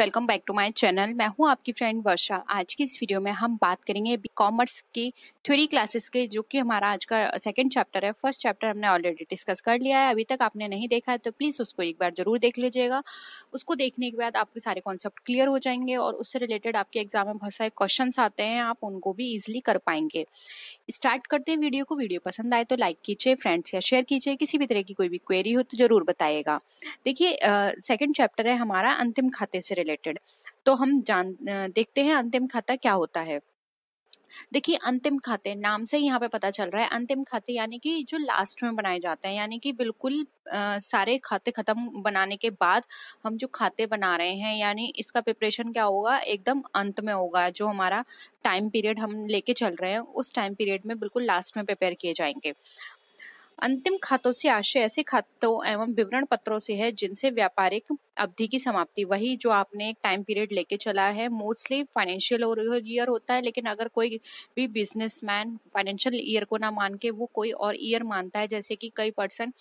welcome back to my channel मैं हूं आपकी फ्रेंड वर्षा आज की इस वीडियो में हम बात करेंगे बी कॉमर्स के थ्योरी क्लासेस के जो कि हमारा आज का सेकंड चैप्टर है फर्स्ट चैप्टर हमने ऑलरेडी डिस्कस कर लिया है अभी तक आपने नहीं देखा है तो प्लीज़ उसको एक बार ज़रूर देख लीजिएगा उसको देखने के बाद आपके सारे कॉन्सेप्ट क्लियर हो जाएंगे और उससे रिलेटेड आपके एग्जाम में बहुत सारे क्वेश्चन आते हैं आप उनको भी ईजिली कर पाएंगे स्टार्ट करते हैं वीडियो को वीडियो पसंद आए तो लाइक कीजिए फ्रेंड्स या शेयर कीजिए किसी भी तरह की कोई भी क्वेरी हो तो ज़रूर बताइएगा देखिए सेकेंड चैप्टर है हमारा अंतिम खाते से रिलेटेड तो हम जान देखते हैं अंतिम खाता क्या होता है देखिए अंतिम खाते नाम से यहाँ पे पता चल रहा है अंतिम खाते यानी कि जो लास्ट में बनाए जाते हैं यानी कि बिल्कुल आ, सारे खाते ख़त्म बनाने के बाद हम जो खाते बना रहे हैं यानी इसका प्रिपरेशन क्या होगा एकदम अंत में होगा जो हमारा टाइम पीरियड हम लेके चल रहे हैं उस टाइम पीरियड में बिल्कुल लास्ट में प्रिपेयर किए जाएंगे अंतिम खातों से आशय ऐसे खातों एवं विवरण पत्रों से है जिनसे व्यापारिक अवधि की समाप्ति वही जो आपने एक टाइम पीरियड लेके चला है मोस्टली फाइनेंशियल ईयर होता है लेकिन अगर कोई भी बिजनेसमैन फाइनेंशियल ईयर को ना मान के वो कोई और ईयर मानता है जैसे कि कई पर्सन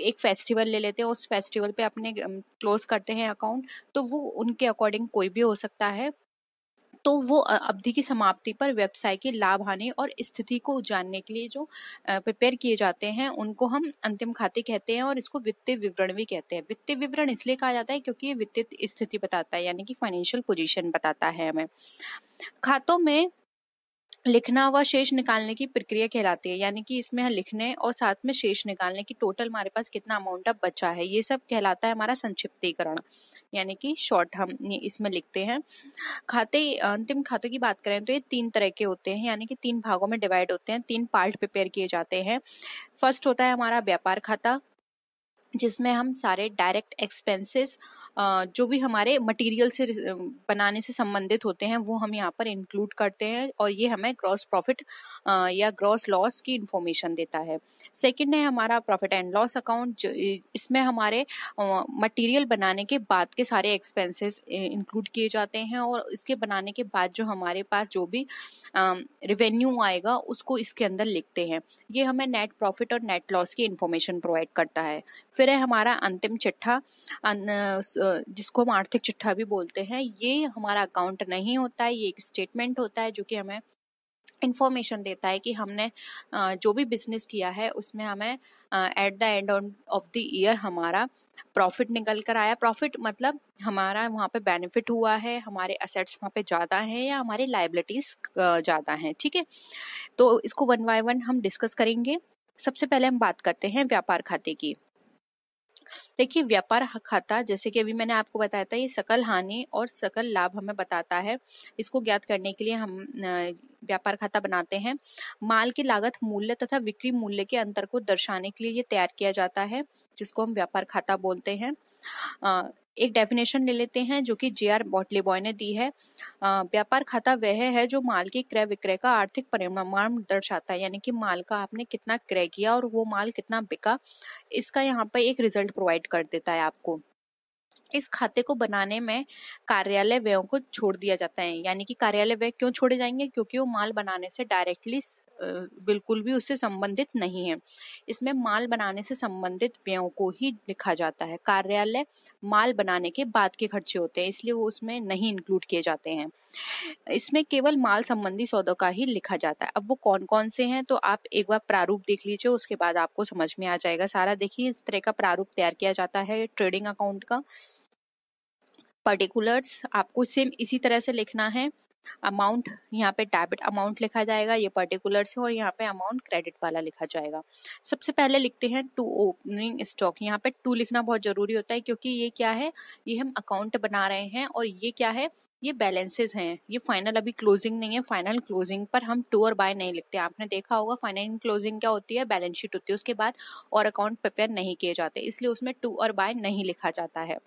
एक फेस्टिवल ले लेते हैं उस फेस्टिवल पे अपने क्लोज करते हैं अकाउंट तो वो उनके अकॉर्डिंग कोई भी हो सकता है तो वो अवधि की समाप्ति पर व्यवसाय के लाभ हानि और स्थिति को जानने के लिए जो प्रिपेयर किए जाते हैं उनको हम अंतिम खाते कहते हैं और इसको वित्तीय विवरण भी कहते हैं वित्तीय विवरण इसलिए कहा जाता है क्योंकि ये वित्तीय स्थिति बताता है यानी कि फाइनेंशियल पोजीशन बताता है हमें खातों में लिखना व शेष निकालने की प्रक्रिया कहलाती है यानी कि इसमें हम लिखने और साथ में शेष निकालने की टोटल हमारे पास कितना अमाउंट अब बचा है ये सब कहलाता है हमारा संक्षिप्तीकरण यानी कि शॉर्ट हम इसमें लिखते हैं खाते अंतिम खातों की बात करें तो ये तीन तरह के होते हैं यानी कि तीन भागों में डिवाइड होते हैं तीन पार्ट प्रिपेयर किए जाते हैं फर्स्ट होता है हमारा व्यापार खाता जिसमें हम सारे डायरेक्ट एक्सपेंसेस जो भी हमारे मटेरियल से बनाने से संबंधित होते हैं वो हम यहाँ पर इंक्लूड करते हैं और ये हमें ग्रॉस प्रॉफिट या ग्रॉस लॉस की इंफॉर्मेशन देता है सेकेंड है हमारा प्रॉफिट एंड लॉस अकाउंट इसमें हमारे मटेरियल बनाने के बाद के सारे एक्सपेंसेस इंक्लूड किए जाते हैं और इसके बनाने के बाद जो हमारे पास जो भी रिवेन्यू आएगा उसको इसके अंदर लिखते हैं ये हमें नेट प्रॉफिट और नेट लॉस की इन्फॉर्मेशन प्रोवाइड करता है फिर है हमारा अंतिम चिट्ठा जिसको हम आर्थिक चिट्ठा भी बोलते हैं ये हमारा अकाउंट नहीं होता है ये एक स्टेटमेंट होता है जो कि हमें इन्फॉर्मेशन देता है कि हमने जो भी बिजनेस किया है उसमें हमें at the end of the year हमारा प्रॉफिट निकल कर आया प्रॉफिट मतलब हमारा वहाँ पे बेनिफिट हुआ है हमारे असेट्स वहाँ पे ज़्यादा हैं या हमारे लाइबिलिटीज़ ज़्यादा हैं ठीक है तो इसको वन बाय वन हम डिस्कस करेंगे सबसे पहले हम बात करते हैं व्यापार खाते की देखिए व्यापार खाता जैसे कि अभी मैंने आपको बताया था ये सकल हानि और सकल लाभ हमें बताता है इसको ज्ञात करने के लिए हम व्यापार खाता बनाते हैं माल की लागत मूल्य तथा बिक्री मूल्य के अंतर को दर्शाने के लिए ये तैयार किया जाता है जिसको हम व्यापार खाता बोलते हैं एक डेफिनेशन ले लेते हैं जो कि जे आर बॉय ने दी है व्यापार खाता वह है जो माल के क्रय विक्रय का आर्थिक परिणाम दर्शाता है यानी कि माल का आपने कितना क्रय किया और वो माल कितना बिका इसका यहाँ पर एक रिजल्ट प्रोवाइड कर देता है आपको इस खाते को बनाने में कार्यालय व्ययों को छोड़ दिया जाता है यानी कि कार्यालय व्यय क्यों छोड़े जाएंगे क्योंकि वो माल बनाने से डायरेक्टली बिल्कुल भी उससे संबंधित नहीं है इसमें माल बनाने से संबंधित व्ययों को ही लिखा जाता है कार्यालय माल बनाने के बाद के खर्चे होते हैं इसलिए वो उसमें नहीं इंक्लूड किए जाते हैं इसमें केवल माल संबंधी सौदों का ही लिखा जाता है अब वो कौन कौन से हैं तो आप एक बार प्रारूप देख लीजिए उसके बाद आपको समझ में आ जाएगा सारा देखिए इस तरह का प्रारूप तैयार किया जाता है ट्रेडिंग अकाउंट का पर्टिकुलर्स आपको सेम इसी तरह से लिखना है अमाउंट यहाँ पे डेबिट अमाउंट लिखा जाएगा ये पर्टिकुलर से और यहाँ पे अमाउंट क्रेडिट वाला लिखा जाएगा सबसे पहले लिखते हैं टू ओपनिंग स्टॉक यहाँ पे टू लिखना बहुत ज़रूरी होता है क्योंकि ये क्या है ये हम अकाउंट बना रहे हैं और ये क्या है ये बैलेंसेस हैं ये फाइनल अभी क्लोजिंग नहीं है फाइनल क्लोजिंग पर हम टूर बाय नहीं लिखते आपने देखा होगा फाइनल क्लोजिंग क्या होती है बैलेंस शीट होती है उसके बाद और अकाउंट प्रिपेयर नहीं किए जाते इसलिए उसमें टू और बाय नहीं लिखा जाता है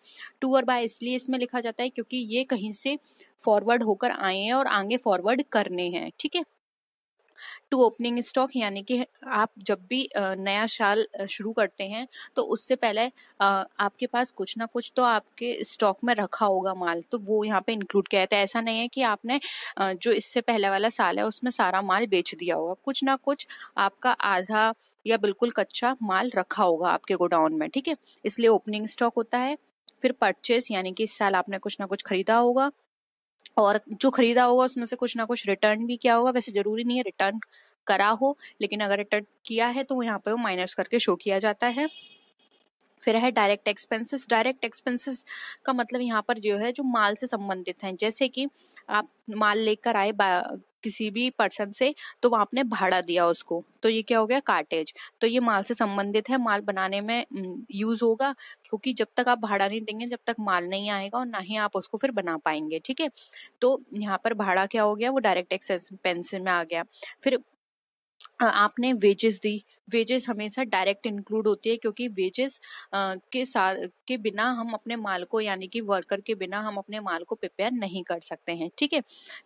टू और बाय इसलिए इसमें लिखा जाता है क्योंकि ये कहीं से फॉरवर्ड होकर आए हैं और आगे फॉरवर्ड करने हैं ठीक है टू ओपनिंग स्टॉक यानी कि आप जब भी नया साल शुरू करते हैं तो उससे पहले आपके पास कुछ ना कुछ तो आपके स्टॉक में रखा होगा माल तो वो यहाँ पे इंक्लूड किया जाता है तो ऐसा नहीं है कि आपने जो इससे पहले वाला साल है उसमें सारा माल बेच दिया होगा कुछ ना कुछ आपका आधा या बिल्कुल कच्चा माल रखा होगा आपके गोडाउन में ठीक है इसलिए ओपनिंग स्टॉक होता है फिर परचेज यानी कि इस साल आपने कुछ ना कुछ खरीदा होगा और जो खरीदा होगा उसमें से कुछ ना कुछ रिटर्न भी किया होगा वैसे ज़रूरी नहीं है रिटर्न करा हो लेकिन अगर रिटर्न किया है तो यहाँ पे वो माइनस करके शो किया जाता है फिर है डायरेक्ट एक्सपेंसेस डायरेक्ट एक्सपेंसेस का मतलब यहाँ पर जो है जो माल से संबंधित हैं जैसे कि आप माल लेकर आए किसी भी पर्सन से तो वह आपने भाड़ा दिया उसको तो ये क्या हो गया कार्टेज तो ये माल से संबंधित है माल बनाने में यूज़ होगा क्योंकि जब तक आप भाड़ा नहीं देंगे जब तक माल नहीं आएगा और ना ही आप उसको फिर बना पाएंगे ठीक है तो यहाँ पर भाड़ा क्या हो गया वो डायरेक्ट एक्सपेंसिस में आ गया फिर आपने वेजेस दी वेजेस हमेशा डायरेक्ट इंक्लूड होती है क्योंकि वेजेस के साथ के बिना हम अपने माल को यानी कि वर्कर के बिना हम अपने माल को प्रिपेयर नहीं कर सकते हैं ठीक है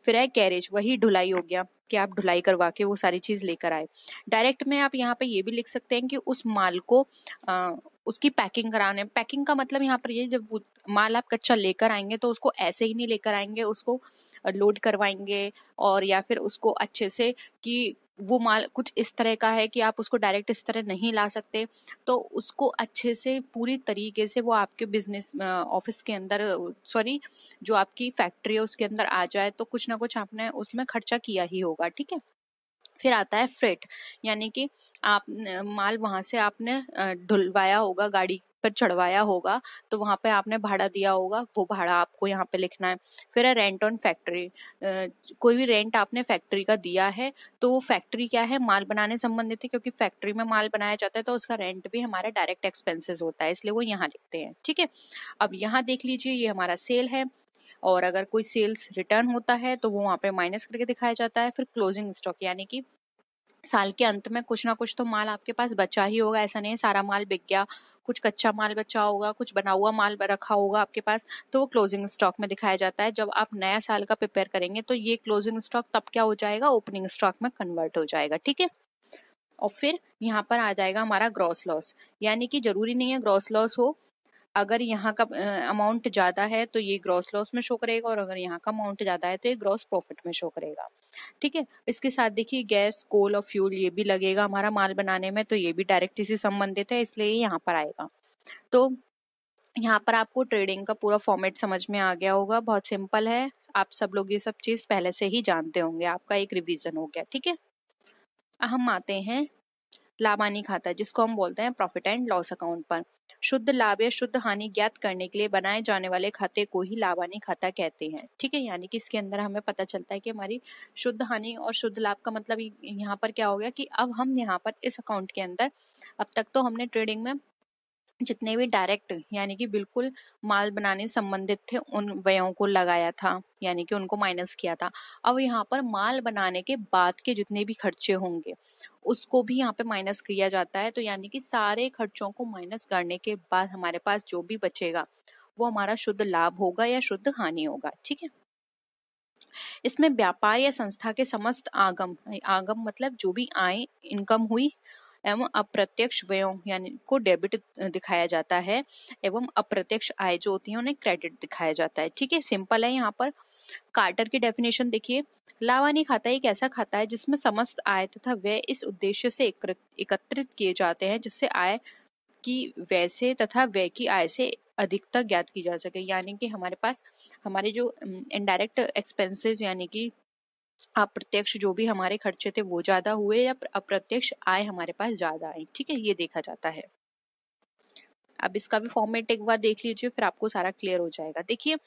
फिर है कैरेज वही ढुलाई हो गया कि आप ढुलाई करवा के वो सारी चीज़ लेकर आए डायरेक्ट में आप यहाँ पे ये भी लिख सकते हैं कि उस माल को आ, उसकी पैकिंग कराने पैकिंग का मतलब यहाँ पर ये जब माल आप कच्चा लेकर आएंगे तो उसको ऐसे ही नहीं लेकर आएंगे उसको लोड करवाएंगे और या फिर उसको अच्छे से कि वो माल कुछ इस तरह का है कि आप उसको डायरेक्ट इस तरह नहीं ला सकते तो उसको अच्छे से पूरी तरीके से वो आपके बिजनेस ऑफिस के अंदर सॉरी जो आपकी फैक्ट्री है उसके अंदर आ जाए तो कुछ ना कुछ आपने उसमें खर्चा किया ही होगा ठीक है फिर आता है फ्रेट यानी कि आप माल वहाँ से आपने ढुलवाया होगा गाड़ी पर चढ़वाया होगा तो वहाँ पे आपने भाड़ा दिया होगा वो भाड़ा आपको यहाँ पे लिखना है फिर है रेंट ऑन फैक्ट्री कोई भी रेंट आपने फैक्ट्री का दिया है तो वो फैक्ट्री क्या है माल बनाने संबंधित है क्योंकि फैक्ट्री में माल बनाया जाता है तो उसका रेंट भी हमारा डायरेक्ट एक्सपेंसेस होता है इसलिए वो यहाँ लिखते हैं ठीक है अब यहाँ देख लीजिए ये हमारा सेल है और अगर कोई सेल्स रिटर्न होता है तो वो वहाँ पे माइनस करके दिखाया जाता है फिर क्लोजिंग स्टॉक यानी कि साल के अंत में कुछ ना कुछ तो माल आपके पास बचा ही होगा ऐसा नहीं सारा माल बिक गया कुछ कच्चा माल बचा होगा कुछ बना हुआ माल रखा होगा आपके पास तो वो क्लोजिंग स्टॉक में दिखाया जाता है जब आप नया साल का प्रिपेयर करेंगे तो ये क्लोजिंग स्टॉक तब क्या हो जाएगा ओपनिंग स्टॉक में कन्वर्ट हो जाएगा ठीक है और फिर यहाँ पर आ जाएगा हमारा ग्रॉस लॉस यानी कि जरूरी नहीं है ग्रॉस लॉस हो अगर यहाँ का अमाउंट ज़्यादा है तो ये ग्रॉस लॉस में शो करेगा और अगर यहाँ का अमाउंट ज़्यादा है तो ये ग्रॉस प्रॉफिट में शो करेगा ठीक है इसके साथ देखिए गैस कोल और फ्यूल ये भी लगेगा हमारा माल बनाने में तो ये भी डायरेक्ट इसी संबंधित है इसलिए यहाँ पर आएगा तो यहाँ पर आपको ट्रेडिंग का पूरा फॉर्मेट समझ में आ गया होगा बहुत सिंपल है आप सब लोग ये सब चीज़ पहले से ही जानते होंगे आपका एक रिविज़न हो गया ठीक है हम आते हैं लाभानी खाता जिसको हम बोलते हैं प्रॉफिट एंड लॉस अकाउंट पर शुद्ध लाभ या शुद्ध हानि ज्ञात करने के लिए बनाए जाने वाले खाते को ही लाभानी खाता कहते हैं ठीक है यानी कि इसके अंदर हमें पता चलता है कि हमारी शुद्ध हानि और शुद्ध लाभ का मतलब यहाँ पर क्या हो गया कि अब हम यहाँ पर इस अकाउंट के अंदर अब तक तो हमने ट्रेडिंग में जितने भी डायरेक्ट यानी कि बिल्कुल माल बनाने संबंधित थे उन व्ययों को लगाया था यानी कि उनको माइनस किया था अब यहाँ पर माल बनाने के बाद के जितने भी खर्चे होंगे उसको भी यहाँ पे माइनस किया जाता है तो यानी कि सारे खर्चों को माइनस करने के बाद हमारे पास जो भी बचेगा वो हमारा शुद्ध लाभ होगा या शुद्ध हानि होगा ठीक है इसमें व्यापार या संस्था के समस्त आगम आगम मतलब जो भी आय इनकम हुई एवं अप्रत्यक्ष व्ययों यानी को डेबिट दिखाया जाता है एवं अप्रत्यक्ष आय जो होती है उन्हें क्रेडिट दिखाया जाता है ठीक है सिंपल है यहाँ पर कार्टर की डेफिनेशन देखिए लावानी खाता एक ऐसा खाता है जिसमें समस्त आय तथा व्यय इस उद्देश्य से एकत्रित किए जाते हैं जिससे आय की वैसे से तथा व्यय की आय से अधिकता ज्ञात की जा सके यानी कि हमारे पास हमारे जो इनडायरेक्ट एक्सपेंसेस यानी कि अप्रत्यक्ष जो भी हमारे खर्चे थे वो ज्यादा हुए या अप्रत्यक्ष आय हमारे पास ज्यादा आई ठीक है ये देखा जाता है अब इसका भी फॉर्मेट एक बार देख लीजिए फिर आपको सारा क्लियर हो जाएगा देखिए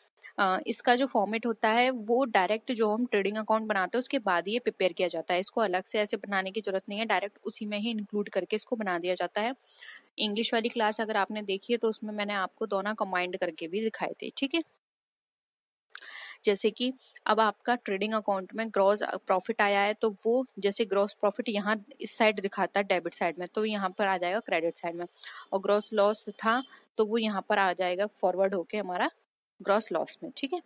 इसका जो फॉर्मेट होता है वो डायरेक्ट जो हम ट्रेडिंग अकाउंट बनाते हैं उसके बाद ये प्रिपेयर किया जाता है इसको अलग से ऐसे बनाने की जरूरत नहीं है डायरेक्ट उसी में ही इंक्लूड करके इसको बना दिया जाता है इंग्लिश वाली क्लास अगर आपने देखी है तो उसमें मैंने आपको दोनों कंबाइंड करके भी दिखाए थे ठीक है जैसे कि अब आपका ट्रेडिंग अकाउंट में ग्रॉस प्रॉफिट आया है तो वो जैसे ग्रॉस प्रॉफिट यहाँ इस साइड दिखाता है डेबिट साइड में तो यहाँ पर आ जाएगा क्रेडिट साइड में और ग्रॉस लॉस था तो वो यहाँ पर आ जाएगा फॉरवर्ड होके हमारा ग्रॉस लॉस में ठीक है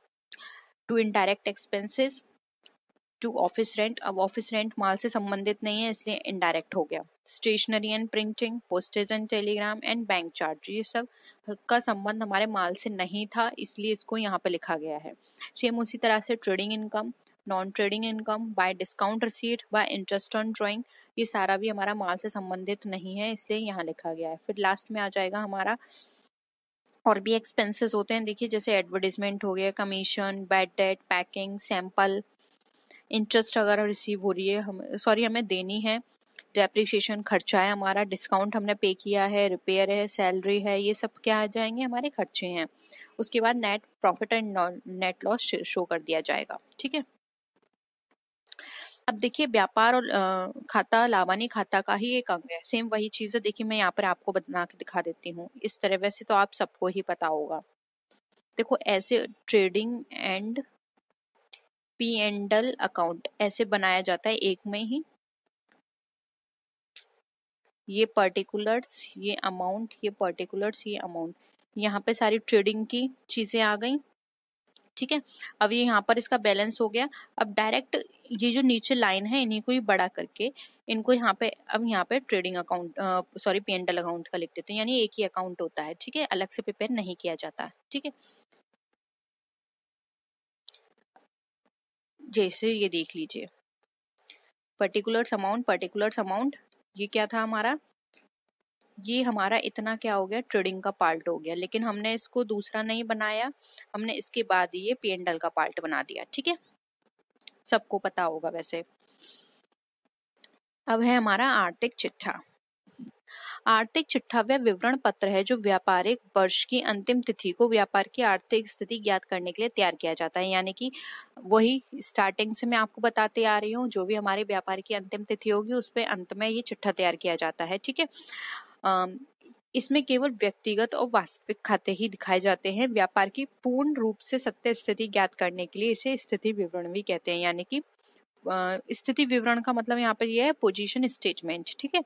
to indirect expenses to office rent अब ऑफिस रेंट माल से संबंधित नहीं है इसलिए इनडायरेक्ट हो गया stationery and printing postage and telegram and bank charge ये सब का संबंध हमारे माल से नहीं था इसलिए इसको यहाँ पे लिखा गया है सेम उसी तरह से trading income non trading income by discount receipt by interest on drawing ये सारा भी हमारा माल से संबंधित नहीं है इसलिए यहाँ लिखा गया है फिर लास्ट में आ जाएगा हमारा और भी एक्सपेंसेस होते हैं देखिए जैसे एडवर्टीजमेंट हो गया commission bad debt packing sample interest अगर रिसीव हो रही है हम सॉरी हमें देनी है डेप्रिशिएशन खर्चा है हमारा डिस्काउंट हमने पे किया है रिपेयर है सैलरी है ये सब क्या आ जाएंगे हमारे खर्चे हैं उसके बाद net profit and net loss show कर दिया जाएगा ठीक है अब देखिए व्यापार और खाता लाभानी खाता का ही एक अंग है सेम वही चीज़ है देखिए मैं यहाँ पर आपको बना के दिखा देती हूँ इस तरह वैसे तो आप सबको ही पता होगा देखो ऐसे trading and P and L account ऐसे बनाया जाता है एक में ही ये पर्टिकुलर्स ये अमाउंट ये पर्टिकुलर्स ये अमाउंट यहाँ पे सारी ट्रेडिंग की चीज़ें आ गई ठीक है अब ये यहाँ पर इसका बैलेंस हो गया अब डायरेक्ट ये जो नीचे लाइन है इन्हीं को ही बड़ा करके इनको यहाँ पे अब यहाँ पे trading account sorry P P and L account का लिख देते हैं यानी एक ही अकाउंट होता है ठीक है अलग से प्रिपेयर नहीं किया जाता है ठीक है जैसे ये देख लीजिए पर्टिकुलर्स अमाउंट पर्टिकुलर्स अमाउंट ये क्या था हमारा ये हमारा इतना क्या हो गया ट्रेडिंग का पार्ट हो गया लेकिन हमने इसको दूसरा नहीं बनाया हमने इसके बाद ये पी का पार्ट बना दिया ठीक है सबको पता होगा वैसे अब है हमारा आर्थिक चिट्ठा आर्थिक चिट्ठा वह विवरण पत्र है जो व्यापारिक वर्ष की अंतिम तिथि को व्यापार की आर्थिक स्थिति ज्ञात करने के लिए तैयार किया जाता है यानी कि वही स्टार्टिंग से मैं आपको बताते आ रही हूँ जो भी हमारे व्यापार की अंतिम तिथि होगी उस पर अंत में ये चिट्ठा तैयार किया जाता है ठीक है इसमें केवल व्यक्तिगत और वास्तविक खाते ही दिखाए जाते हैं व्यापार की पूर्ण रूप से सत्य स्थिति ज्ञात करने के लिए इसे स्थिति विवरण भी कहते हैं यानी कि स्थिति विवरण का मतलब यहाँ पर यह है पोजीशन स्टेटमेंट ठीक है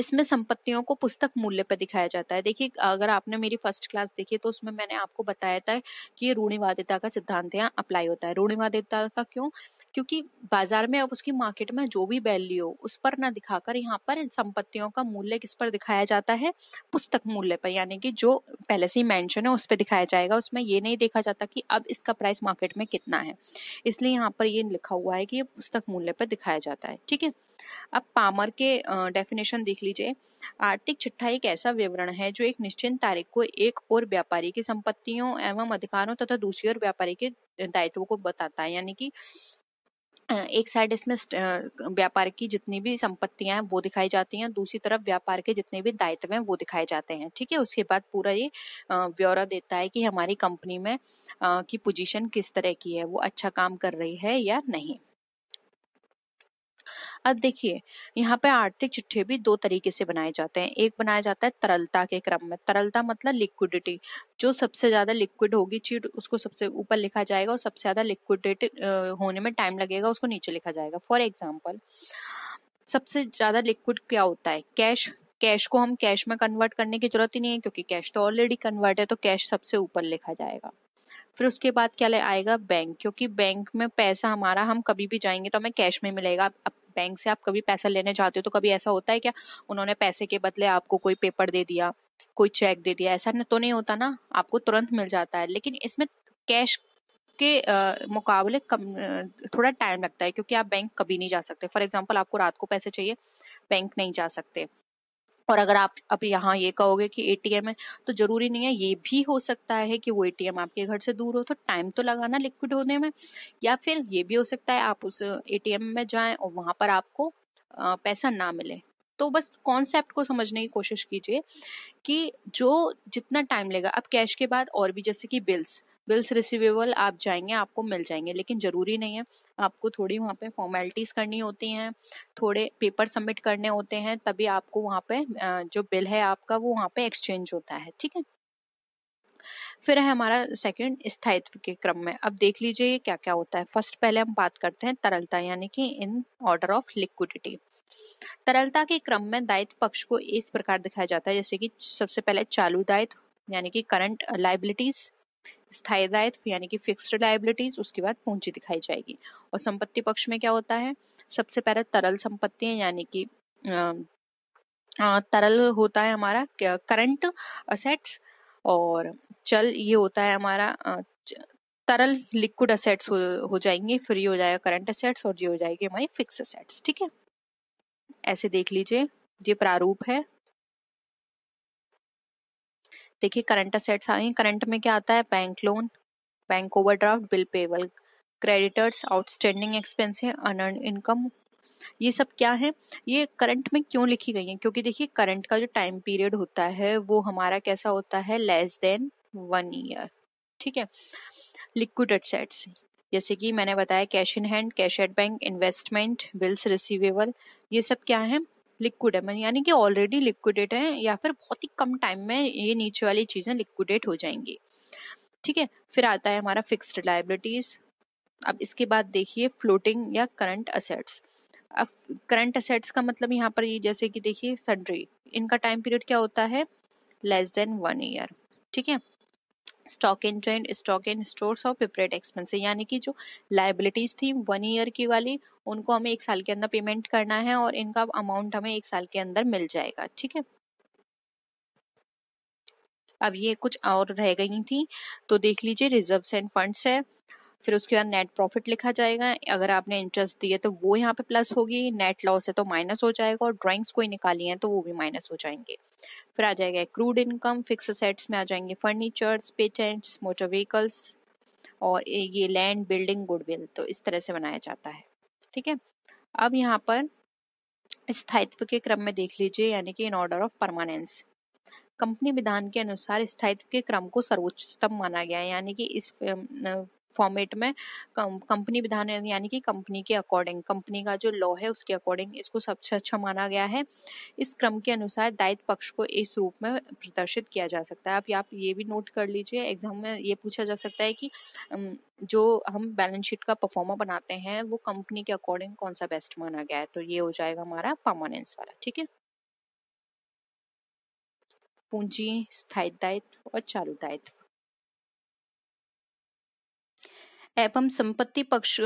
इसमें संपत्तियों को पुस्तक मूल्य पर दिखाया जाता है देखिए अगर आपने मेरी फर्स्ट क्लास देखी तो उसमें मैंने आपको बताया था कि ये रूढ़िवादिता का सिद्धांत यहाँ अप्लाई होता है रूढ़िवादिता का क्यों क्योंकि बाजार में अब उसकी मार्केट में जो भी वैल्यू हो उस पर ना दिखाकर यहाँ पर संपत्तियों का मूल्य किस पर दिखाया जाता है पुस्तक मूल्य पर यानी कि जो पहले से ही मैंशन है उस पर दिखाया जाएगा उसमें ये नहीं देखा जाता कि अब इसका प्राइस मार्केट में कितना है इसलिए यहाँ पर ये लिखा हुआ है कि ये पुस्तक मूल्य पर दिखाया जाता है ठीक है अब पामर के डेफिनेशन देख लीजिए आर्थिक चिट्ठा एक ऐसा विवरण है जो एक निश्चित तारीख को एक और व्यापारी की संपत्तियों एवं अधिकारों तथा दूसरी ओर व्यापारी के दायित्वों को बताता है यानी कि एक साइड इसमें व्यापार की जितनी भी संपत्तियां हैं वो दिखाई जाती हैं दूसरी तरफ व्यापार के जितने भी दायित्व हैं वो दिखाए जाते हैं ठीक है उसके बाद पूरा ये ब्यौरा देता है कि हमारी कंपनी में की पोजीशन किस तरह की है वो अच्छा काम कर रही है या नहीं अब देखिए यहाँ पे आर्थिक चिट्ठे भी दो तरीके से बनाए जाते हैं एक बनाया जाता है तरलता के क्रम में तरलता मतलब लिक्विडिटी जो सबसे ज़्यादा लिक्विड होगी चीट उसको सबसे ऊपर लिखा जाएगा और सबसे ज़्यादा लिक्विडिटी होने में टाइम लगेगा उसको नीचे लिखा जाएगा फॉर एग्जाम्पल सबसे ज़्यादा लिक्विड क्या होता है कैश कैश को हम कैश में कन्वर्ट करने की ज़रूरत ही नहीं है क्योंकि कैश तो ऑलरेडी कन्वर्ट है तो कैश सबसे ऊपर लिखा जाएगा फिर उसके बाद क्या ले आएगा बैंक क्योंकि बैंक में पैसा हमारा हम कभी भी जाएंगे तो हमें कैश में मिलेगा अब बैंक से आप कभी पैसा लेने जाते हो तो कभी ऐसा होता है क्या उन्होंने पैसे के बदले आपको कोई पेपर दे दिया कोई चेक दे दिया ऐसा तो नहीं होता ना आपको तुरंत मिल जाता है लेकिन इसमें कैश के आ, मुकाबले कम थोड़ा टाइम लगता है क्योंकि आप बैंक कभी नहीं जा सकते फॉर एग्जाम्पल आपको रात को पैसे चाहिए बैंक नहीं जा सकते और अगर आप अब यहाँ ये कहोगे कि एटीएम है तो ज़रूरी नहीं है ये भी हो सकता है कि वो एटीएम आपके घर से दूर हो तो टाइम तो लगाना लिक्विड होने में या फिर ये भी हो सकता है आप उस एटीएम में जाएं और वहाँ पर आपको पैसा ना मिले तो बस कॉन्सेप्ट को समझने की कोशिश कीजिए कि जो जितना टाइम लेगा अब कैश के बाद और भी जैसे कि बिल्स बिल्स रिसिवेबल आप जाएंगे आपको मिल जाएंगे लेकिन ज़रूरी नहीं है आपको थोड़ी वहाँ पे फॉर्मेलिटीज़ करनी होती हैं थोड़े पेपर सबमिट करने होते हैं तभी आपको वहाँ पे जो बिल है आपका वो वहाँ पे एक्सचेंज होता है ठीक है फिर है हमारा सेकंड स्थायित्व के क्रम में अब देख लीजिए ये क्या क्या होता है फर्स्ट पहले हम बात करते हैं तरलता यानी कि इन ऑर्डर ऑफ लिक्विडिटी तरलता के क्रम में दायित्व पक्ष को इस प्रकार दिखाया जाता है जैसे कि सबसे पहले चालू दायित्व यानी कि करंट लाइबिलिटीज स्थायी दायित्व यानी कि फिक्स्ड लाइबिलिटीज उसके बाद पूंजी दिखाई जाएगी और संपत्ति पक्ष में क्या होता है सबसे पहले तरल संपत्तियां यानी कि तरल होता है हमारा करंट असेट्स और चल ये होता है हमारा तरल लिक्विड असेट्स हो, हो जाएंगे फिर ये हो जाएगा करंट असेट्स और ये हो जाएगी हमारी फिक्स असेट्स ठीक है ऐसे देख लीजिए ये प्रारूप है देखिए करंट असेट्स आ गए करंट में क्या आता है bank loan bank overdraft bill payable creditors outstanding expensive unearned income ये सब क्या है ये करंट में क्यों लिखी गई है क्योंकि देखिए करंट का जो टाइम पीरियड होता है वो हमारा कैसा होता है लेस देन वन ईयर ठीक है लिक्विड एसेट्स जैसे कि मैंने बताया cash in hand cash at bank investment bills receivable ये सब क्या है लिक्विड है यानी कि ऑलरेडी लिक्विडेट है या फिर बहुत ही कम टाइम में ये नीचे वाली चीज़ें लिक्विडेट हो जाएंगी ठीक है फिर आता है हमारा फिक्स्ड लाइबिलिटीज़ अब इसके बाद देखिए फ्लोटिंग या करंट असेट्स अब करंट असेट्स का मतलब यहाँ पर ये जैसे कि देखिए सन्ड्री इनका टाइम पीरियड क्या होता है लेस देन वन ईयर ठीक है stock in trade stock in stores और प्रिपरेड एक्सपेंसेस यानी कि जो लाइबिलिटीज़ थी वन ईयर की वाली उनको हमें एक साल के अंदर पेमेंट करना है और इनका अमाउंट हमें एक साल के अंदर मिल जाएगा ठीक है अब ये कुछ और रह गई थी तो देख लीजिए रिजर्व एंड फंड्स है फिर उसके बाद नेट प्रॉफिट लिखा जाएगा अगर आपने इंटरेस्ट दिए तो वो यहाँ पे प्लस होगी नेट लॉस है तो माइनस हो जाएगा और ड्राइंग्स कोई निकाली हैं तो वो भी माइनस हो जाएंगे फिर आ जाएगा क्रूड इनकम फिक्स असेट्स में आ जाएंगे फर्नीचर्स पेटेंट्स मोटर व्हीकल्स और ये लैंड बिल्डिंग गुडविल तो इस तरह से बनाया जाता है ठीक है अब यहाँ पर स्थायित्व के क्रम में देख लीजिए यानी कि in order of permanence company विधान के अनुसार स्थायित्व के क्रम को सर्वोच्चतम माना गया है यानी कि इस फॉर्मेट में कंपनी विधान यानी कि कंपनी के अकॉर्डिंग कंपनी का जो लॉ है उसके अकॉर्डिंग इसको सबसे अच्छा माना गया है इस क्रम के अनुसार दायित्व पक्ष को इस रूप में प्रदर्शित किया जा सकता है आप आप ये भी नोट कर लीजिए एग्जाम में ये पूछा जा सकता है कि जो हम बैलेंस शीट का परफॉर्मा बनाते हैं वो कंपनी के अकॉर्डिंग कौन सा बेस्ट माना गया है तो ये हो जाएगा हमारा परमानेंस वाला ठीक है पूंजी स्थायी दायित्व और चालू दायित्व एवं संपत्ति पक्ष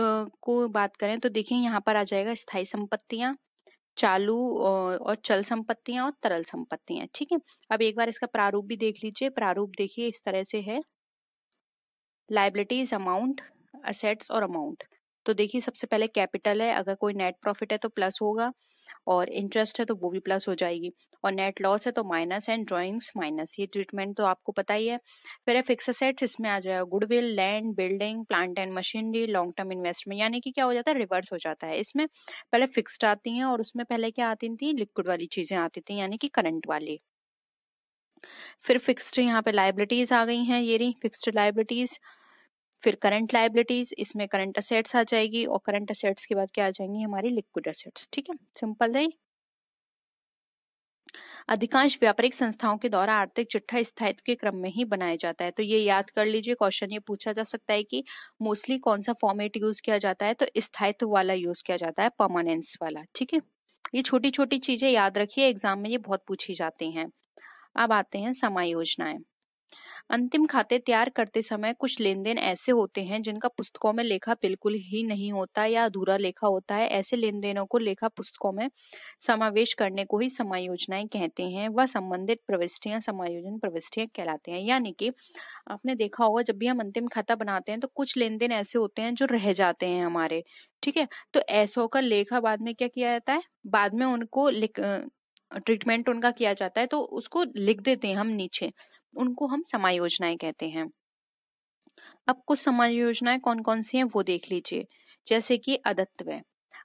को बात करें तो देखिए यहाँ पर आ जाएगा स्थायी संपत्तियाँ चालू और चल संपत्तियां और तरल संपत्तियां ठीक है अब एक बार इसका प्रारूप भी देख लीजिए प्रारूप देखिए इस तरह से है लाइबिलिटीज अमाउंट असेट्स और अमाउंट तो देखिए सबसे पहले कैपिटल है अगर कोई नेट प्रॉफिट है तो प्लस होगा और इंटरेस्ट है तो वो भी प्लस हो जाएगी और नेट लॉस है तो माइनस एंड ड्राइंग्स माइनस ये ट्रीटमेंट तो आपको पता ही है फिर फिक्स असेट्स इसमें आ जाएगा goodwill land building plant and machinery long term investment यानी कि क्या हो जाता है रिवर्स हो जाता है इसमें पहले फिक्स्ड आती हैं और उसमें पहले क्या आती थी लिक्विड वाली चीज़ें आती थी यानी कि करंट वाली फिर फिक्स्ड यहाँ पे लाइबिलिटीज आ गई हैं ये रही फिक्स्ड लाइबिलिटीज़ फिर करंट लाइबिलिटीज इसमें करंट असेट्स आ जाएगी और करंट असेट्स के बाद क्या आ जाएंगी हमारी लिक्विड असेट्स ठीक है सिंपल है अधिकांश व्यापारिक संस्थाओं के द्वारा आर्थिक चिट्ठा स्थायित्व के क्रम में ही बनाया जाता है तो ये याद कर लीजिए क्वेश्चन ये पूछा जा सकता है कि मोस्टली कौन सा फॉर्मेट यूज किया जाता है तो स्थायित्व वाला यूज किया जाता है परमानेंस वाला ठीक है ये छोटी छोटी चीजें याद रखिए एग्जाम में ये बहुत पूछी जाती हैं अब आते हैं समायोजनाएं अंतिम खाते तैयार करते समय कुछ लेन देन ऐसे होते हैं जिनका पुस्तकों में लेखा बिल्कुल ही नहीं होता या अधूरा लेखा होता है ऐसे लेन देनों को लेखा पुस्तकों में समावेश करने को ही समायोजनाएं कहते हैं व संबंधित प्रविष्टियां समायोजन प्रविष्टियां कहलाते हैं यानी कि आपने देखा होगा जब भी हम अंतिम खाता बनाते हैं तो कुछ लेन देन ऐसे होते हैं जो रह जाते हैं हमारे ठीक है तो ऐसों का लेखा बाद में क्या किया जाता है बाद में उनको ट्रीटमेंट उनका किया जाता है तो उसको लिख देते हैं हम नीचे उनको हम समायोजनाएं कहते हैं अब कुछ समायोजनाएं कौन कौन सी हैं वो देख लीजिए जैसे कि अदत्व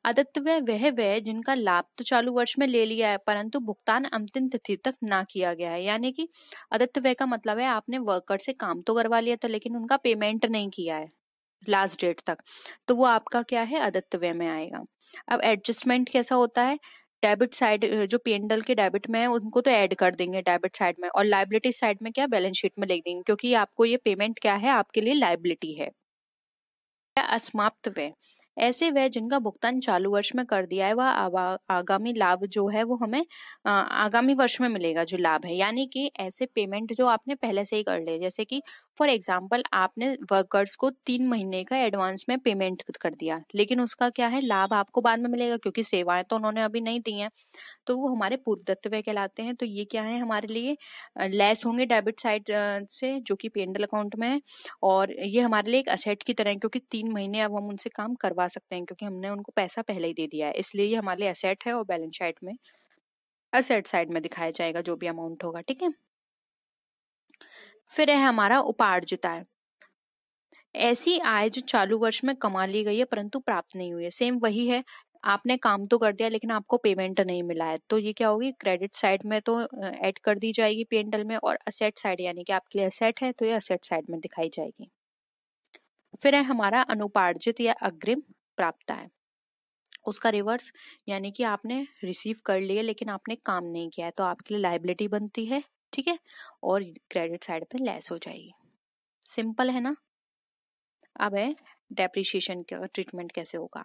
अदत्व वह व्यय जिनका लाभ तो चालू वर्ष में ले लिया है परंतु भुगतान अंतिम तिथि तक ना किया गया है यानी कि अदत्व का मतलब है आपने वर्कर से काम तो करवा लिया था लेकिन उनका पेमेंट नहीं किया है लास्ट डेट तक तो वो आपका क्या है अदत्व में आएगा अब एडजस्टमेंट कैसा होता है डेबिट साइड जो पेंडल के डेबिट में है उनको तो ऐड कर देंगे डेबिट साइड में और लाइबिलिटी साइड में क्या बैलेंस शीट में लिख देंगे क्योंकि आपको ये पेमेंट क्या है आपके लिए लाइबिलिटी है असमाप्त व्यय ऐसे व्यय जिनका भुगतान चालू वर्ष में कर दिया है वह आगामी लाभ जो है वो हमें आगामी वर्ष में मिलेगा जो लाभ है यानी कि ऐसे पेमेंट जो आपने पहले से ही कर लिए जैसे कि फॉर एग्जाम्पल आपने वर्कर्स को तीन महीने का एडवांस में पेमेंट कर दिया लेकिन उसका क्या है लाभ आपको बाद में मिलेगा क्योंकि सेवाएं तो उन्होंने अभी नहीं दी हैं तो वो हमारे पूर्वदत्व कहलाते हैं तो ये क्या है हमारे लिए लेस होंगे डेबिट साइड से जो कि पेंडल अकाउंट में है और ये हमारे लिए एक असेट की तरह है क्योंकि तीन महीने अब हम उनसे काम करवा सकते हैं क्योंकि हमने उनको पैसा पहले ही दे दिया है इसलिए ये हमारे लिए असेट है और बैलेंस शाइट में असेट साइड में दिखाया जाएगा जो भी अमाउंट होगा ठीक है फिर यह हमारा उपार्जिता है ऐसी आय जो चालू वर्ष में कमा ली गई है परंतु प्राप्त नहीं हुई है सेम वही है आपने काम तो कर दिया लेकिन आपको पेमेंट नहीं मिला है तो ये क्या होगी क्रेडिट साइड में तो ऐड कर दी जाएगी पेंडल में और असेट साइड यानी कि आपके लिए असेट है तो ये असेट साइड में दिखाई जाएगी फिर है हमारा अनुपार्जित या अग्रिम प्राप्त है उसका रिवर्स यानी कि आपने रिसीव कर लिया लेकिन आपने काम नहीं किया है तो आपके लिए लाइबिलिटी बनती है ठीक है और क्रेडिट साइड पे लेस हो जाएगी सिंपल है ना अब है डेप्रिशिएशन का ट्रीटमेंट कैसे होगा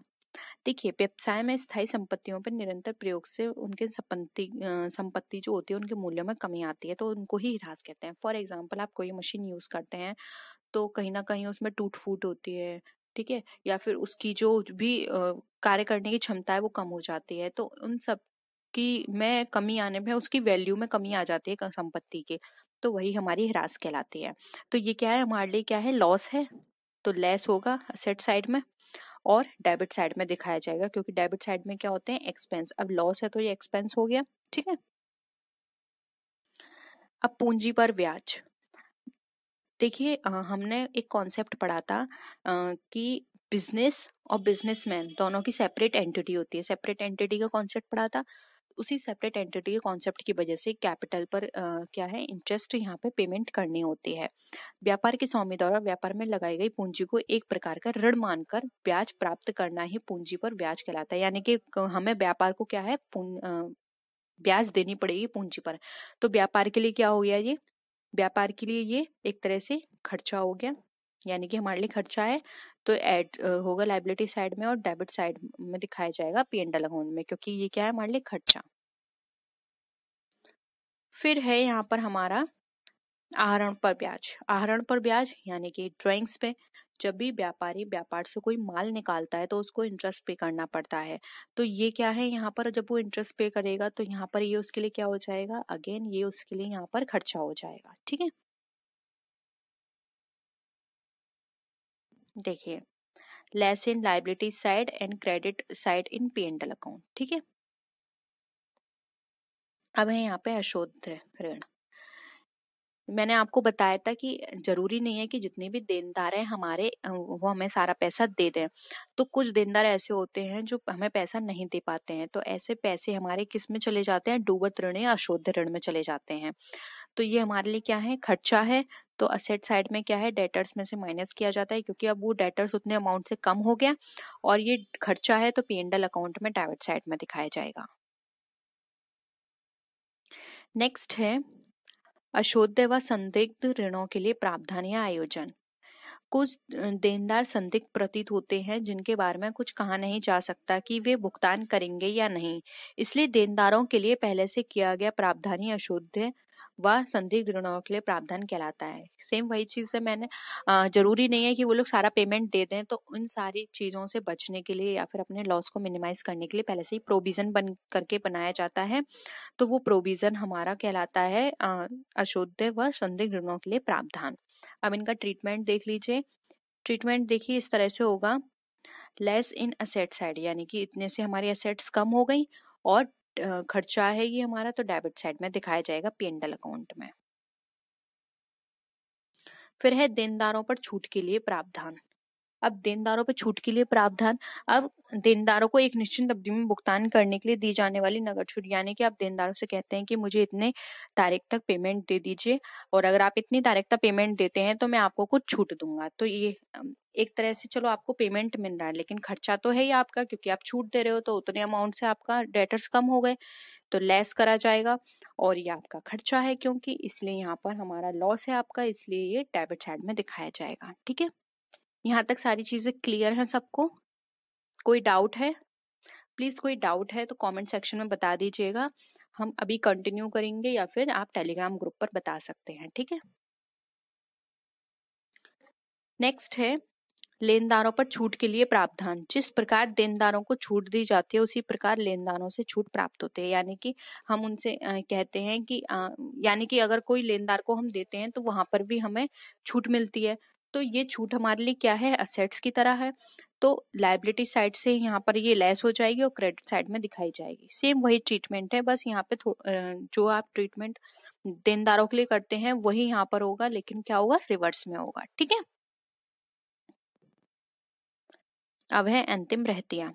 देखिए व्यवसाय में स्थायी संपत्तियों पर निरंतर प्रयोग से उनके संपत्ति संपत्ति जो होती है उनके मूल्यों में कमी आती है तो उनको ही हिरास कहते हैं फॉर एग्जाम्पल आप कोई मशीन यूज़ करते हैं तो कहीं ना कहीं उसमें टूट फूट होती है ठीक है या फिर उसकी जो भी कार्य करने की क्षमता है वो कम हो जाती है तो उन सब कि में कमी आने में उसकी वैल्यू में कमी आ जाती है संपत्ति के तो वही हमारी ह्रास कहलाती है तो ये क्या है हमारे लिए क्या है लॉस है तो लेस होगा सेट साइड में और डेबिट साइड में दिखाया जाएगा क्योंकि डेबिट साइड में क्या होते हैं एक्सपेंस अब लॉस है तो ये एक्सपेंस हो गया ठीक है अब पूंजी पर ब्याज देखिए हमने एक कॉन्सेप्ट पढ़ा था कि बिजनेस और बिजनेसमैन दोनों की सेपरेट एंटिटी होती है सेपरेट एंटिटी का कॉन्सेप्ट पढ़ा था उसी सेपरेट एंटिटी के कॉन्सेप्ट की वजह से कैपिटल पर आ, क्या है इंटरेस्ट यहाँ पे पेमेंट करनी होती है व्यापार के स्वामी द्वारा व्यापार में लगाई गई पूंजी को एक प्रकार का ऋण मानकर ब्याज प्राप्त करना ही पूंजी पर ब्याज कहलाता है यानी कि हमें व्यापार को क्या है ब्याज देनी पड़ेगी पूंजी पर तो व्यापार के लिए क्या हो गया ये व्यापार के लिए ये एक तरह से खर्चा हो गया यानी कि हमारे लिए खर्चा है तो ऐड होगा लाइबिलिटी साइड में और डेबिट साइड में दिखाया जाएगा पी एंड अकाउंट में क्योंकि ये क्या है हमारे लिए खर्चा फिर है यहाँ पर हमारा आहरण पर ब्याज आहरण पर ब्याज यानी कि ड्राइंग्स पे जब भी व्यापारी व्यापार से कोई माल निकालता है तो उसको इंटरेस्ट पे करना पड़ता है तो ये क्या है यहाँ पर जब वो इंटरेस्ट पे करेगा तो यहाँ पर ये उसके लिए क्या हो जाएगा अगेन ये उसके लिए यहाँ पर खर्चा हो जाएगा ठीक है देखिए less in liability side and credit side in P and L account ठीक है अब है यहाँ पे अशोध ऋण मैंने आपको बताया था कि जरूरी नहीं है कि जितने भी देनदार हैं हमारे वो हमें सारा पैसा दे दें तो कुछ देनदार ऐसे होते हैं जो हमें पैसा नहीं दे पाते हैं तो ऐसे पैसे हमारे किस में चले जाते हैं डूबत ऋण या अशोध ऋण में चले जाते हैं तो ये हमारे लिए क्या है खर्चा है तो असेट साइड में क्या है डेटर्स में से माइनस किया जाता है क्योंकि अब वो डेटर्स उतने अमाउंट से कम हो गया और ये खर्चा है तो पी एंडल अकाउंट में डेबिट साइड में दिखाया जाएगा नेक्स्ट है अशोध्य व संदिग्ध ऋणों के लिए प्रावधान या आयोजन कुछ देनदार संदिग्ध प्रतीत होते हैं जिनके बारे में कुछ कहा नहीं जा सकता कि वे भुगतान करेंगे या नहीं इसलिए देनदारों के लिए पहले से किया गया प्रावधानी अशोध्य वह संदिग्ध ऋणों के लिए प्रावधान कहलाता है सेम वही चीज़ से मैंने ज़रूरी नहीं है कि वो लोग सारा पेमेंट दे दें तो उन सारी चीज़ों से बचने के लिए या फिर अपने लॉस को मिनिमाइज करने के लिए पहले से ही प्रोविज़न बन करके बनाया जाता है तो वो प्रोविज़न हमारा कहलाता है अशुद्ध व संदिग्ध ऋणों के लिए प्रावधान अब इनका ट्रीटमेंट देख लीजिए ट्रीटमेंट देखिए इस तरह से होगा लेस इन असेट साइड यानी कि इतने से हमारी असेट्स कम हो गई और खर्चा है ये हमारा तो डेबिट साइड में दिखाया जाएगा एंडल अकाउंट में फिर है देनदारों पर छूट के लिए प्रावधान अब देनदारों पर छूट के लिए प्रावधान अब देनदारों को एक निश्चित अवधि में भुगतान करने के लिए दी जाने वाली नगद छूट यानी कि आप देनदारों से कहते हैं कि मुझे इतने तारीख तक पेमेंट दे दीजिए और अगर आप इतनी तारीख तक पेमेंट देते हैं तो मैं आपको कुछ छूट दूंगा तो ये एक तरह से चलो आपको पेमेंट मिल रहा है लेकिन खर्चा तो है ही आपका क्योंकि आप छूट दे रहे हो तो उतने अमाउंट से आपका डेटर्स कम हो गए तो लेस करा जाएगा और ये आपका खर्चा है क्योंकि इसलिए यहाँ पर हमारा लॉस है आपका इसलिए ये डेबिट साइड में दिखाया जाएगा ठीक है यहाँ तक सारी चीज़ें क्लियर हैं सबको कोई डाउट है प्लीज़ कोई डाउट है तो कमेंट सेक्शन में बता दीजिएगा हम अभी कंटिन्यू करेंगे या फिर आप टेलीग्राम ग्रुप पर बता सकते हैं ठीक है नेक्स्ट है लेनदारों पर छूट के लिए प्रावधान जिस प्रकार देनदारों को छूट दी जाती है उसी प्रकार लेनदारों से छूट प्राप्त होती है यानी कि हम उनसे कहते हैं कि यानी कि अगर कोई लेनदार को हम देते हैं तो वहां पर भी हमें छूट मिलती है तो ये छूट हमारे लिए क्या है असेट्स की तरह है तो लाइबिलिटी साइड से यहाँ पर ये लेस हो जाएगी और क्रेडिट साइड में दिखाई जाएगी सेम वही ट्रीटमेंट है बस यहाँ पे जो आप ट्रीटमेंट देनदारों के लिए करते हैं वही यहाँ पर होगा लेकिन क्या होगा रिवर्स में होगा ठीक है अब है अंतिम रहतिया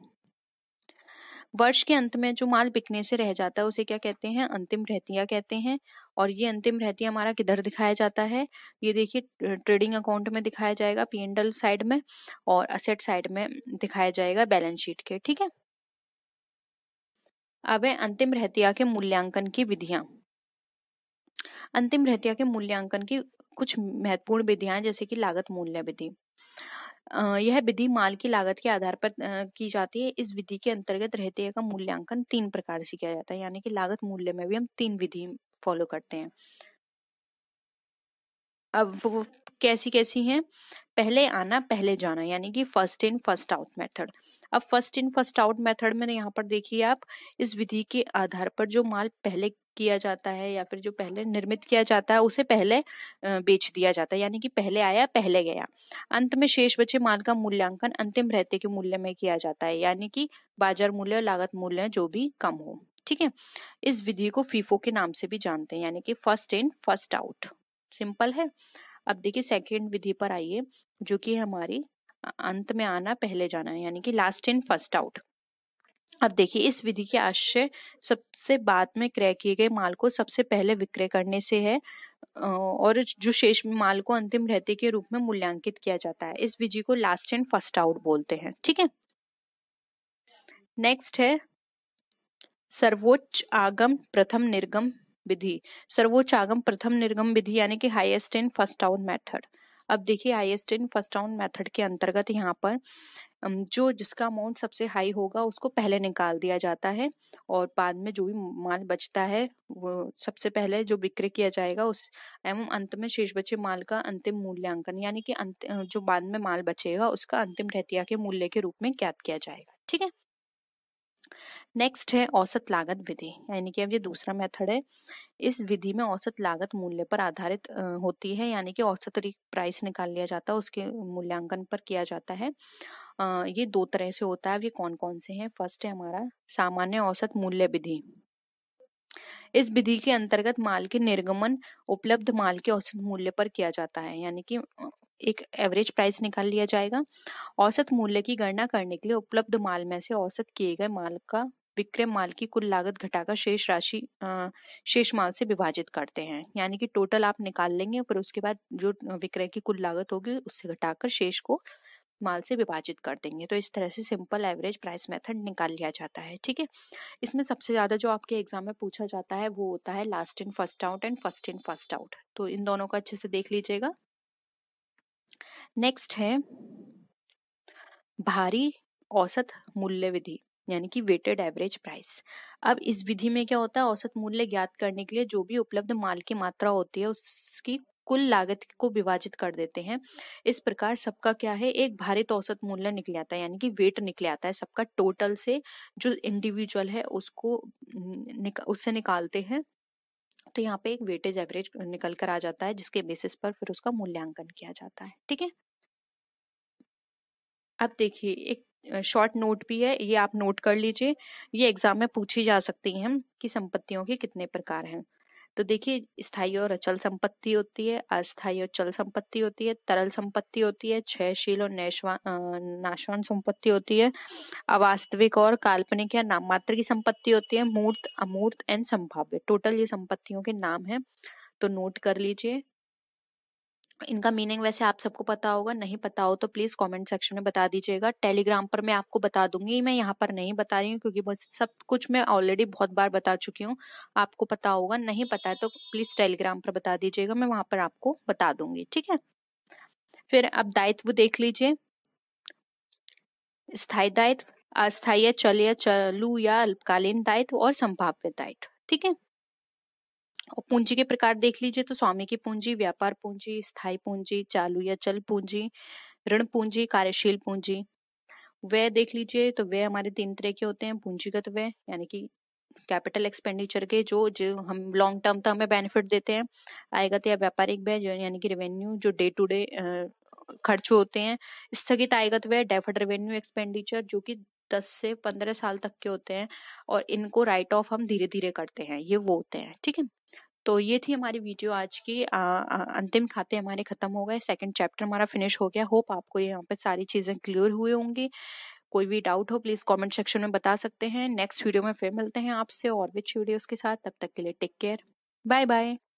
वर्ष के अंत में जो माल बिकने से रह जाता है उसे क्या कहते हैं अंतिम रहतिया कहते हैं और ये अंतिम रहतिया हमारा किधर दिखाया जाता है ये देखिए ट्रेडिंग अकाउंट में दिखाया जाएगा पी एंडल साइड में और असेट साइड में दिखाया जाएगा बैलेंस शीट के ठीक है अब है अंतिम रहतिया के मूल्यांकन की विधियां अंतिम रहतिया के मूल्यांकन की कुछ महत्वपूर्ण विधियां जैसे कि लागत मूल्य विधि यह विधि माल की लागत के आधार पर की जाती है इस विधि के अंतर्गत रहते का मूल्यांकन तीन प्रकार से किया जाता है यानी कि लागत मूल्य में भी हम तीन विधि फॉलो करते हैं अब वो कैसी कैसी हैं पहले आना पहले जाना यानी कि first in first out method अब first in first out method में यहाँ पर देखिए आप इस विधि के आधार पर जो माल पहले किया जाता है या फिर जो पहले निर्मित किया जाता है उसे पहले बेच दिया जाता है यानी कि पहले आया पहले गया अंत में शेष बचे माल का मूल्यांकन अंतिम रहते के मूल्य में किया जाता है यानी कि बाजार मूल्य लागत मूल्य जो भी कम हो ठीक है इस विधि को फीफो के नाम से भी जानते हैं यानी कि first in first out simple है अब देखिए सेकेंड विधि पर आइए जो कि हमारी अंत में आना पहले जाना है यानी कि लास्ट इन फर्स्ट आउट अब देखिए इस विधि के आश्रय सबसे बाद में क्रय किए गए माल को सबसे पहले विक्रय करने से है और जो शेष माल को अंतिम रहते के रूप में मूल्यांकित किया जाता है इस विधि को लास्ट एंड फर्स्ट आउट बोलते हैं ठीक है नेक्स्ट है सर्वोच्च आगम प्रथम निर्गम विधि सर्वोच्च आगम प्रथम निर्गम विधि यानी कि highest in first out method अब देखिए highest in first out method के अंतर्गत यहाँ पर जो जिसका अमाउंट सबसे हाई होगा उसको पहले निकाल दिया जाता है और बाद में जो भी माल बचता है वो सबसे पहले जो विक्रय किया जाएगा उस एवं अंत में शेष बचे माल का अंतिम मूल्यांकन यानी कि अंत जो बाद में माल बचेगा उसका अंतिम रहतिया के मूल्य के रूप में ज्ञात किया जाएगा ठीक है नेक्स्ट है औसत लागत विधि यानी कि अब ये दूसरा मेथड है इस विधि में औसत लागत मूल्य पर आधारित होती है यानी कि औसत प्राइस निकाल लिया जाता है उसके मूल्यांकन पर किया जाता है ये दो तरह से होता है अब ये कौन कौन से हैं फर्स्ट है हमारा सामान्य औसत मूल्य विधि इस विधि के अंतर्गत माल के निर्गमन उपलब्ध माल के औसत मूल्य पर किया जाता है यानी कि एक एवरेज प्राइस निकाल लिया जाएगा औसत मूल्य की गणना करने के लिए उपलब्ध माल में से औसत किए गए माल का विक्रय माल की कुल लागत घटाकर शेष राशि शेष माल से विभाजित करते हैं यानी कि टोटल आप निकाल लेंगे फिर उसके बाद जो विक्रय की कुल लागत होगी उससे घटाकर शेष को माल से विभाजित कर देंगे तो इस तरह से सिंपल एवरेज प्राइस मेथड निकाल लिया जाता है ठीक है इसमें सबसे ज़्यादा जो आपके एग्जाम में पूछा जाता है वो होता है last in first out and first in first out तो इन दोनों को अच्छे से देख लीजिएगा नेक्स्ट है भारी औसत मूल्य विधि यानी कि वेटेड एवरेज प्राइस अब इस विधि में क्या होता है औसत मूल्य ज्ञात करने के लिए जो भी उपलब्ध माल की मात्रा होती है उसकी कुल लागत को विभाजित कर देते हैं इस प्रकार सबका क्या है एक भारित औसत मूल्य निकल आता है यानी कि वेट निकल आता है सबका टोटल से जो इंडिविजुअल है उसको निक, उससे निकालते हैं तो यहाँ पे एक वेटेज एवरेज निकल कर आ जाता है जिसके बेसिस पर फिर उसका मूल्यांकन किया जाता है ठीक है अब देखिए एक शॉर्ट नोट भी है ये आप नोट कर लीजिए ये एग्जाम में पूछी जा सकती हैं कि संपत्तियों के कितने प्रकार हैं तो देखिए स्थायी और अचल संपत्ति होती है अस्थायी और चल संपत्ति होती है तरल संपत्ति होती है क्षयशील और नाशवान संपत्ति होती है अवास्तविक और काल्पनिक या नाममात्र की संपत्ति होती है मूर्त अमूर्त एंड संभाव्य टोटल ये संपत्तियों के नाम है तो नोट कर लीजिए इनका मीनिंग वैसे आप सबको पता होगा नहीं पता हो तो प्लीज़ कमेंट सेक्शन में बता दीजिएगा टेलीग्राम पर मैं आपको बता दूंगी मैं यहाँ पर नहीं बता रही हूँ क्योंकि सब कुछ मैं ऑलरेडी बहुत बार बता चुकी हूँ आपको पता होगा नहीं पता है तो प्लीज़ टेलीग्राम पर बता दीजिएगा मैं वहां पर आपको बता दूंगी ठीक है फिर अब दायित्व देख लीजिए स्थायी दायित्व अस्थायी चल या चलू या अल्पकालीन दायित्व और संभाव्य दायित्व ठीक है और पूंजी के प्रकार देख लीजिए तो स्वामी की पूंजी व्यापार पूंजी स्थायी पूंजी चालू या चल पूंजी ऋण पूंजी कार्यशील पूंजी व्यय देख लीजिए तो व्यय हमारे तीन तरह के होते हैं पूंजीगत व्यय यानी कि कैपिटल एक्सपेंडिचर के जो जो हम लॉन्ग टर्म तक हमें बेनिफिट देते हैं आयगत या व्यापारिक व्यय यानी कि रेवेन्यू जो डे टू डे खर्च होते हैं स्थगित आयगत व्यय डेफर्ड रेवेन्यू एक्सपेंडिचर जो कि दस से पंद्रह साल तक के होते हैं और इनको राइट ऑफ हम धीरे धीरे करते हैं ये वो होते हैं ठीक है तो ये थी हमारी वीडियो आज की अंतिम खाते हमारे ख़त्म हो गए सेकंड चैप्टर हमारा फिनिश हो गया होप आपको यहाँ पे सारी चीज़ें क्लियर हुई होंगी कोई भी डाउट हो प्लीज़ कमेंट सेक्शन में बता सकते हैं नेक्स्ट वीडियो में फिर मिलते हैं आपसे और भी वीडियोस के साथ तब तक के लिए टेक केयर बाय बाय